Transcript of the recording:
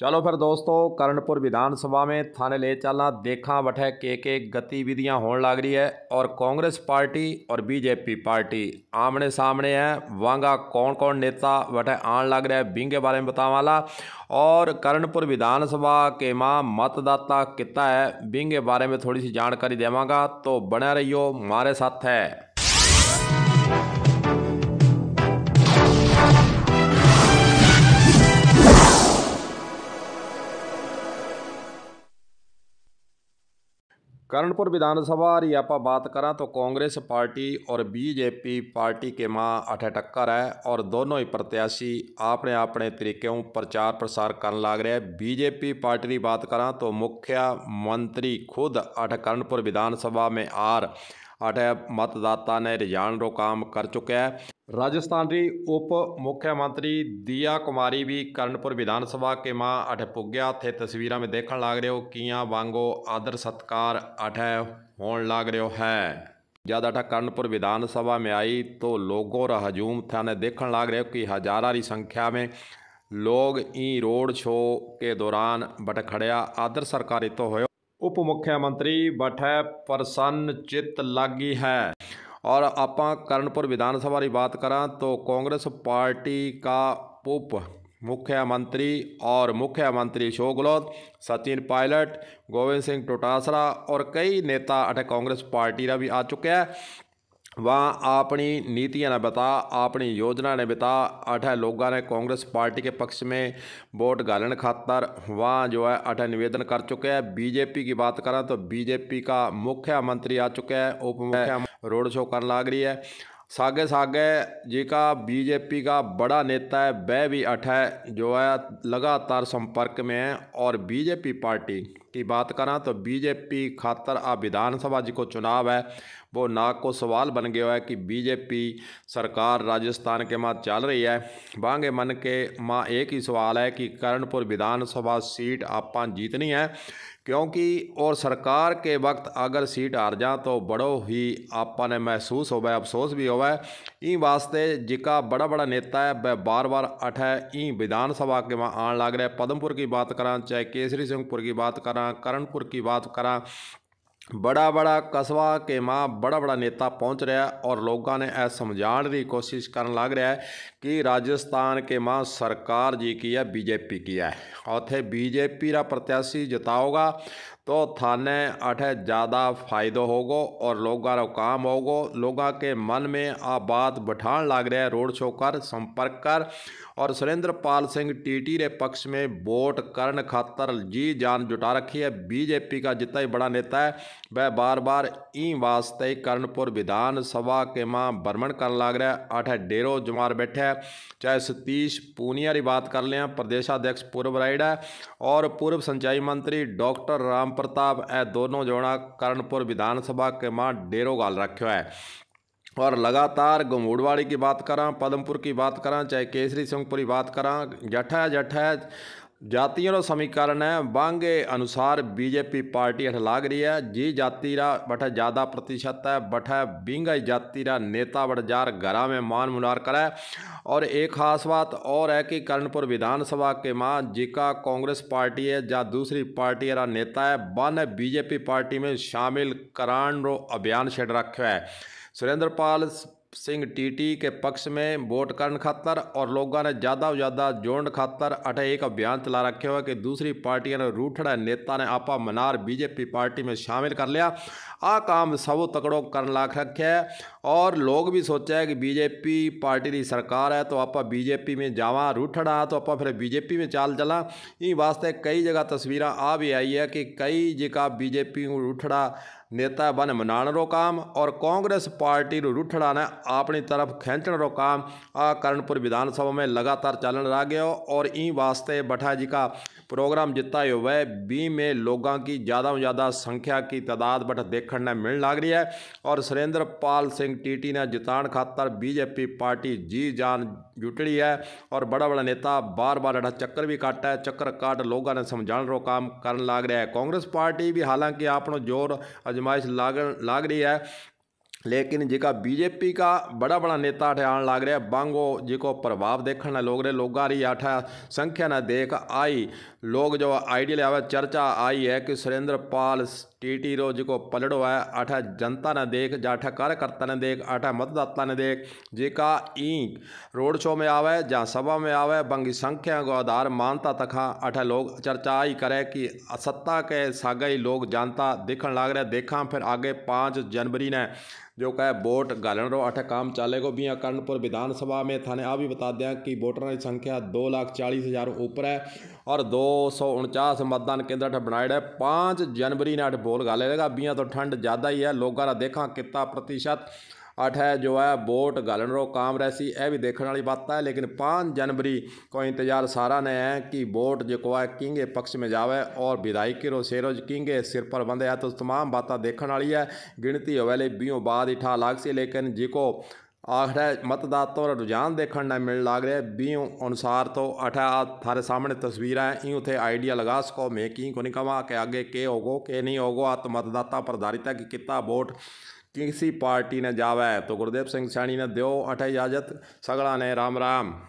चलो फिर दोस्तों करणपुर विधानसभा में थाने ले चलना देखा बठे के के गतिविधियां होने लग रही है और कांग्रेस पार्टी और बीजेपी पार्टी आमने सामने है वांगा कौन कौन नेता बठे आन लग रहा है बिंग के बारे में बतावाला और करणपुर विधानसभा के माँ मतदाता कितना है बिंग के बारे में थोड़ी सी जानकारी देवगा तो बने रहियो मारे साथ है करणपुर विधानसभा रिया आप बात करा तो कांग्रेस पार्टी और बीजेपी पार्टी के माँ अठ टक्कर है और दोनों ही प्रत्याशी अपने अपने तरीक़ों प्रचार प्रसार कर लग रहे हैं बीजेपी पार्टी की बात करा तो मुख्यमंत्री खुद अठ करणपुर विधानसभा में आर अठ मतदाता ने रिजान रो काम कर चुके हैं राजस्थान री उप मुख्यमंत्री दिया कुमारी भी करनपुर विधानसभा के मां अठ पुग्या थे तस्वीर में देखने लग रहे हो किया वांगो आदर सत्कार अठ होने लग रहे हो है जब अठ करनपुर विधानसभा में आई तो लोगों रा हजूम था ने देखने लग रहे हो कि हजारा री संख्या में लोग ई रोड शो के दौरान बट खड़िया आदर सरकारी तो हो उप मुख्यमंत्री बठे प्रसन्न चित्त लागी है और आप करणपुर विधानसभा की बात करा तो कांग्रेस पार्टी का उप मुख्यमंत्री और मुख्यमंत्री अशोक गहलोत सचिन पायलट गोविंद सिंह टोटासरा और कई नेता अठे कांग्रेस पार्टी का भी आ चुके हैं वहाँ अपनी नीतियाँ ने बता अपनी योजना ने बता अठा लोगों ने कांग्रेस पार्टी के पक्ष में वोट गालन खातर वहाँ जो है अठा निवेदन कर चुके हैं बीजेपी की बात करें तो बीजेपी का मुख्यमंत्री आ चुके हैं उप रोड शो कर लग रही है सागे सागे जी का बीजेपी का बड़ा नेता है वह भी अठ है जो है लगातार संपर्क में है और बीजेपी पार्टी की बात करा तो बीजेपी खातर आ विधानसभा जी को चुनाव है वो नाक को सवाल बन गया है कि बीजेपी सरकार राजस्थान के माँ चल रही है बांगे मन के मां एक ही सवाल है कि करणपुर विधानसभा सीट आप जीतनी है क्योंकि और सरकार के वक्त अगर सीट हार जा तो बड़ो ही आपा ने महसूस हो अफसोस भी हो ਇਹ ਵਾਸਤੇ ਜਿਕਾ ਬੜਾ ਬੜਾ ਨੇਤਾ ਹੈ ਬਾਰ ਬਾਰ बार अठ है ਵਿਧਾਨ ਸਭਾ ਕੇ ਮਾ ਆਣ ਲੱਗ ਰਿਹਾ ਪਦਮਪੁਰ ਕੀ ਬਾਤ ਕਰਾਂ ਚਾਹੇ ਕੇਸਰੀ ਸਿੰਘਪੁਰ ਕੀ ਬਾਤ ਕਰਾਂ ਕਰਨਪੁਰ ਕੀ ਬਾਤ ਕਰਾਂ ਬੜਾ ਬੜਾ ਕਸਬਾ ਕੇ ਮਾਂ ਬੜਾ ਬੜਾ ਨੇਤਾ ਪਹੁੰਚ ਰਿਹਾ ਔਰ ਲੋਕਾਂ ਨੇ ਇਹ ਸਮਝਾਉਣ ਦੀ ਕੋਸ਼ਿਸ਼ ਕਰਨ ਲੱਗ ਰਿਹਾ ਕਿ ਰਾਜਸਥਾਨ ਕੇ ਮਾਂ ਸਰਕਾਰ ਜੀ ਕੀ ਹੈ ਬੀਜੇਪੀ ਕੀ ਹੈ ਉਥੇ ਬੀਜੇਪੀ ਦਾ ਪ੍ਰਤਿਆਸ਼ੀ ਜਿਤਾਉਗਾ तो थाने अठे ज़्यादा फायदो होगो और लोगों का काम होगो लोगों के मन में आ बात बठान लग रहा है रोड शो कर संपर्क कर और सुरेंद्र पाल सिंह टीटी रे पक्ष में वोट करण खातर जी जान जुटा रखी है बीजेपी का जितना ही बड़ा नेता है वह बार बार ई वास्ते कर्णपुर विधानसभा के मां भ्रमण कर लाग रहा है अठे डेरो जुमार बैठे है चाहे सतीश पूनिया की बात कर लें प्रदेशाध्यक्ष पूर्व राइड है और पूर्व सिंचाई मंत्री डॉक्टर राम प्रताप ऐं दोनों जोड़ा करणपुर विधानसभा के मां डेरो गाल रखियो आहे और लगातार गंगूड़वाड़ी की बात करा पदमपुर की बात करा चाहे केसरी सिंहपुरी बात करा जठा जठा जातियों का समीकरण है वांगे अनुसार बीजेपी पार्टी अठ लाग रही है जी जाति रा बठ ज़्यादा प्रतिशत है बठ बिंगा जाति रा नेता बट जार घरा में मान मुनार करे और एक खास बात और है कि कर्णपुर विधानसभा के माँ जिका कांग्रेस पार्टी है या दूसरी पार्टी रा नेता है बन बीजेपी पार्टी में शामिल करान रो अभियान छेड़ रखे है सुरेंद्र पाल सिंह टीटी के पक्ष में वोट करने खातर और लोगों ने ज़्यादा ज़्यादा जोड़न खातर अठे एक अभियान चला रखे हुआ कि दूसरी पार्टियां ने रूठड़ा नेता ने आपा मनार बीजेपी पार्टी में शामिल कर लिया आ काम सबों तकड़ो कर लाख रखे है और लोग भी सोचे कि बीजेपी पार्टी की सरकार है तो आप बीजेपी में जावा रूठड़ा तो आप फिर बीजेपी में चाल चला इन वास्ते कई जगह तस्वीर आ भी आई है कि कई जगह बीजेपी रूठड़ा नेता बन નેતા બને મનાણરો કામ ઓર કોંગ્રેસ પાર્ટીનું રૂઠડાને આપણી તરફ ખેંચણરો કામ આ કરણपुर विधानसभा में लगातार चलन रह गया और ई वास्ते बठा जी का प्रोग्राम जिता हो वह बी में लोगों की ज़्यादा ज़्यादा संख्या की तादाद बट देखने मिल लग रही है और सुरेंद्र पाल सिंह टीटी ने जितान खातर बीजेपी पार्टी जी जान जुटड़ी है और बड़ा बड़ा नेता बार बार अड़ा चक्कर भी काट है चक्कर काट लोगों ने समझाने रो काम करने लग रहा है कांग्रेस पार्टी भी हालांकि आपनों जोर अज आजमाइश लाग लाग रही है लेकिन जेका बीजेपी का बड़ा बड़ा नेता अठे आने लग रहा है बांगो प्रभाव देखने ना लोग रहे लोगों रही अठा संख्या ना देख आई लोग जो आइडियल आवे चर्चा आई है कि सुरेंद्र पाल टीटी रोज को पलड़ो है अठ जनता ने देख अठ कार्यकर्ता ने देख अठ मतदाता ने देख जेका ई रोड शो में आवे जा सभा में आवे बंगी संख्या को आधार मानता तखा अठ लोग चर्चा ही करे कि सत्ता के ही लोग जानता देख लाग रहे देखा फिर आगे पाँच जनवरी ने जो कहे वोट गालन रो अठ काम चाले को भी कर्णपुर विधानसभा में थाने आ भी बता दें कि वोटर की संख्या दो लाख चालीस हजार ऊपर है और दो सौ उनचास मतदान केंद्र अठ बनाए पाँच जनवरी ने अठ ਬੋਲ ਗਾ ਲੇਗਾ ਬੀਆਂ ਤੋਂ ਠੰਡ ਜ਼ਿਆਦਾ ਹੀ ਹੈ ਲੋਕਾਂ ਦਾ ਦੇਖਾਂ ਕਿਤਾ ਪ੍ਰਤੀਸ਼ਤ ਅਠ ਹੈ ਜੋ ਹੈ ਵੋਟ ਗਲਣ ਰੋ ਕਾਮਰੇਸੀ ਇਹ ਵੀ ਦੇਖਣ ਵਾਲੀ ਬਾਤ ਹੈ ਲੇਕਿਨ 5 ਜਨਵਰੀ ਕੋ ਇੰਤਜ਼ਾਰ ਸਾਰਾ ਨੇ ਹੈ ਕਿ ਵੋਟ ਜੇ ਕੋ ਹੈ ਕਿੰਗੇ ਪਕਸ਼ ਮੇ ਜਾਵੇ ਔਰ ਵਿਧਾਇਕ ਕੇ ਰੋ ਸੇਰੋਜ ਕਿੰਗੇ ਸਿਰ ਪਰ ਬੰਦੇ ਆ ਤੋ ਤਮਾਮ ਬਾਤਾਂ ਦੇਖਣ ਵਾਲੀ ਹੈ ਗਿਣਤੀ ਹੋਵੇ ਲੈ ਬੀਓ ਬਾਅਦ ਇਠਾ ਲਾਗ ਸੀ ਲੇਕਿਨ ਜੇ ਕੋ ਆਖਰੇ ਮਤਦਾਤਾ ਦਾ ਰੁਝਾਨ ਦੇਖਣ ਨਾਲ ਮਿਲ ਲੱਗ ਰਿਹਾ ਬੀਉ ਅਨੁਸਾਰ ਤੋਂ ਅਠਾ ਥਾਰੇ ਸਾਹਮਣੇ ਤਸਵੀਰਾਂ ਹੈ ਇਹ ਉਥੇ ਆਈਡੀਆ ਲਗਾ ਸਕੋ ਮੇਕਿੰਗ ਕੋ ਨਹੀਂ ਕਮਾ ਕਿ ਅੱਗੇ ਕੀ ਹੋਗੋ ਕੀ ਨਹੀਂ ਹੋਗੋ ਆਤ ਮਤਦਾਤਾ ਪ੍ਰਧਾਰਿਤ ਹੈ ਕਿ ਕਿੱਤਾ ਵੋਟ ਕਿਸੇ ਪਾਰਟੀ ਨੇ ਜਾਵੇ ਤੋ ਗੁਰਦੇਵ ਸਿੰਘ ਸਿਆਣੀ ਨੇ ਦਿਓ ਅਠਾ ਇਜਾਜ਼ਤ ਸਗਲਾ ਨੇ ਰਾਮ ਰਾਮ